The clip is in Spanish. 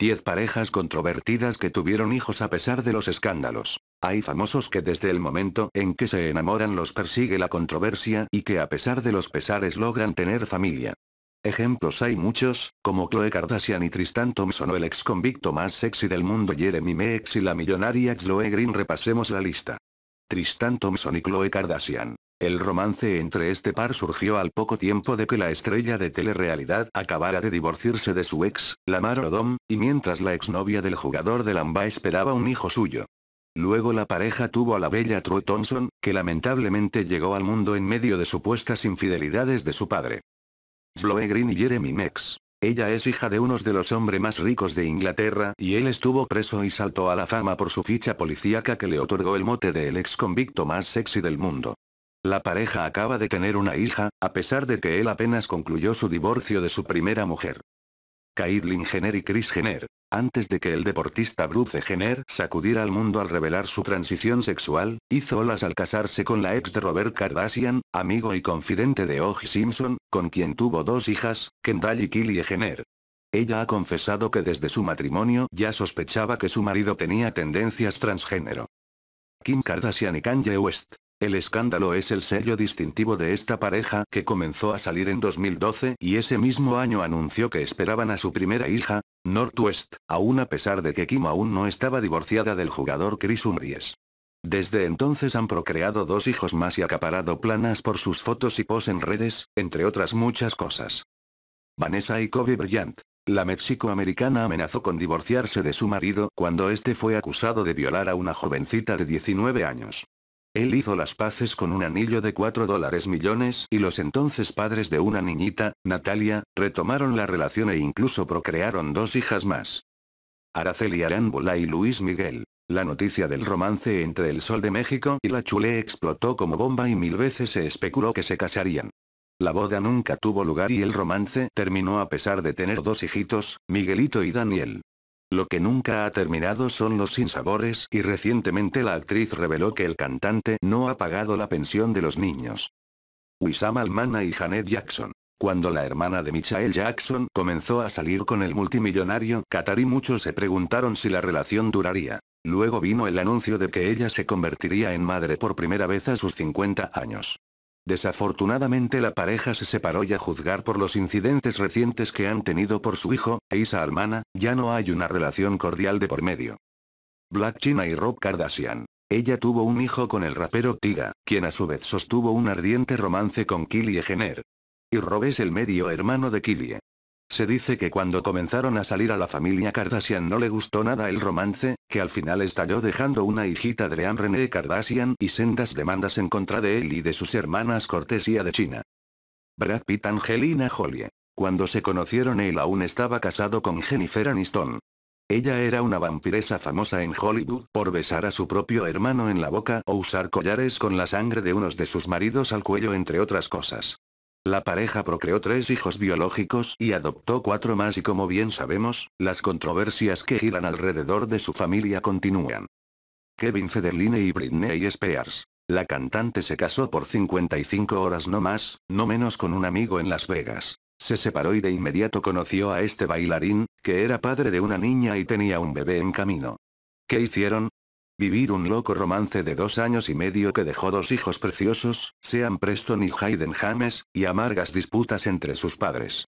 10 parejas controvertidas que tuvieron hijos a pesar de los escándalos. Hay famosos que desde el momento en que se enamoran los persigue la controversia y que a pesar de los pesares logran tener familia. Ejemplos hay muchos, como Chloe Kardashian y Tristan Thompson o el ex convicto más sexy del mundo Jeremy Meeks y la millonaria Chloe Green repasemos la lista. Tristan Thompson y Chloe Kardashian. El romance entre este par surgió al poco tiempo de que la estrella de telerrealidad acabara de divorciarse de su ex, Lamar Odom, y mientras la exnovia del jugador de Lamba esperaba un hijo suyo. Luego la pareja tuvo a la bella True Thompson, que lamentablemente llegó al mundo en medio de supuestas infidelidades de su padre. Sloe Green y Jeremy Mex. Ella es hija de unos de los hombres más ricos de Inglaterra y él estuvo preso y saltó a la fama por su ficha policíaca que le otorgó el mote de el ex convicto más sexy del mundo. La pareja acaba de tener una hija, a pesar de que él apenas concluyó su divorcio de su primera mujer. Caitlyn Jenner y Chris Jenner. Antes de que el deportista Bruce Jenner sacudiera al mundo al revelar su transición sexual, hizo olas al casarse con la ex de Robert Kardashian, amigo y confidente de O.J. Simpson, con quien tuvo dos hijas, Kendall y Kylie Jenner. Ella ha confesado que desde su matrimonio ya sospechaba que su marido tenía tendencias transgénero. Kim Kardashian y Kanye West. El escándalo es el sello distintivo de esta pareja que comenzó a salir en 2012 y ese mismo año anunció que esperaban a su primera hija, Northwest, aún a pesar de que Kim aún no estaba divorciada del jugador Chris Umbrías. Desde entonces han procreado dos hijos más y acaparado planas por sus fotos y pos en redes, entre otras muchas cosas. Vanessa y Kobe Bryant. La méxico-americana amenazó con divorciarse de su marido cuando este fue acusado de violar a una jovencita de 19 años. Él hizo las paces con un anillo de 4 dólares millones y los entonces padres de una niñita, Natalia, retomaron la relación e incluso procrearon dos hijas más. Araceli Arámbula y Luis Miguel. La noticia del romance entre el Sol de México y la Chule explotó como bomba y mil veces se especuló que se casarían. La boda nunca tuvo lugar y el romance terminó a pesar de tener dos hijitos, Miguelito y Daniel. Lo que nunca ha terminado son los sinsabores y recientemente la actriz reveló que el cantante no ha pagado la pensión de los niños. Wissam Almana y Janet Jackson. Cuando la hermana de Michael Jackson comenzó a salir con el multimillonario y muchos se preguntaron si la relación duraría. Luego vino el anuncio de que ella se convertiría en madre por primera vez a sus 50 años. Desafortunadamente la pareja se separó y a juzgar por los incidentes recientes que han tenido por su hijo, e Isa Almana, ya no hay una relación cordial de por medio. Black China y Rob Kardashian. Ella tuvo un hijo con el rapero Tiga, quien a su vez sostuvo un ardiente romance con Kylie Jenner. Y Rob es el medio hermano de Kylie. Se dice que cuando comenzaron a salir a la familia Kardashian no le gustó nada el romance, que al final estalló dejando una hijita de Leanne René Kardashian y sendas demandas en contra de él y de sus hermanas cortesía de China. Brad Pitt Angelina Jolie. Cuando se conocieron él aún estaba casado con Jennifer Aniston. Ella era una vampiresa famosa en Hollywood por besar a su propio hermano en la boca o usar collares con la sangre de unos de sus maridos al cuello entre otras cosas. La pareja procreó tres hijos biológicos y adoptó cuatro más y como bien sabemos, las controversias que giran alrededor de su familia continúan. Kevin Federline y Britney Spears. La cantante se casó por 55 horas no más, no menos con un amigo en Las Vegas. Se separó y de inmediato conoció a este bailarín, que era padre de una niña y tenía un bebé en camino. ¿Qué hicieron? Vivir un loco romance de dos años y medio que dejó dos hijos preciosos, sean Preston y Hayden James, y amargas disputas entre sus padres.